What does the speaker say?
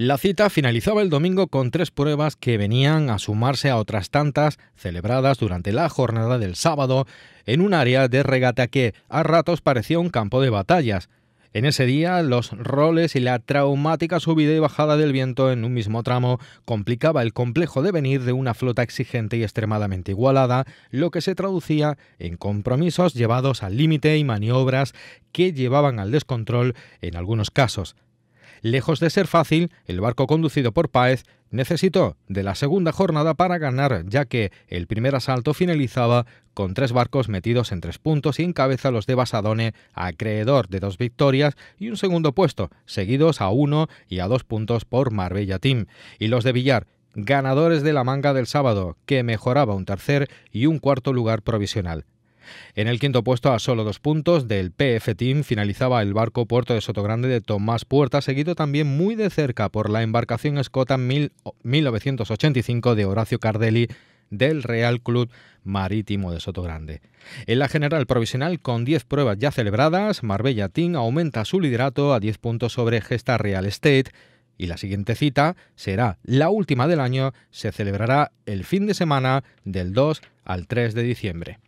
La cita finalizaba el domingo con tres pruebas que venían a sumarse a otras tantas celebradas durante la jornada del sábado en un área de regata que a ratos parecía un campo de batallas. En ese día, los roles y la traumática subida y bajada del viento en un mismo tramo complicaba el complejo devenir de una flota exigente y extremadamente igualada, lo que se traducía en compromisos llevados al límite y maniobras que llevaban al descontrol en algunos casos. Lejos de ser fácil, el barco conducido por Páez necesitó de la segunda jornada para ganar, ya que el primer asalto finalizaba con tres barcos metidos en tres puntos y en cabeza los de Basadone, acreedor de dos victorias y un segundo puesto, seguidos a uno y a dos puntos por Marbella Team, y los de Villar, ganadores de la manga del sábado, que mejoraba un tercer y un cuarto lugar provisional. En el quinto puesto, a solo dos puntos del PF Team, finalizaba el barco Puerto de Sotogrande de Tomás Puerta, seguido también muy de cerca por la embarcación escota 1985 de Horacio Cardelli del Real Club Marítimo de Sotogrande. En la general provisional, con 10 pruebas ya celebradas, Marbella Team aumenta su liderato a 10 puntos sobre Gesta Real Estate y la siguiente cita será la última del año, se celebrará el fin de semana del 2 al 3 de diciembre.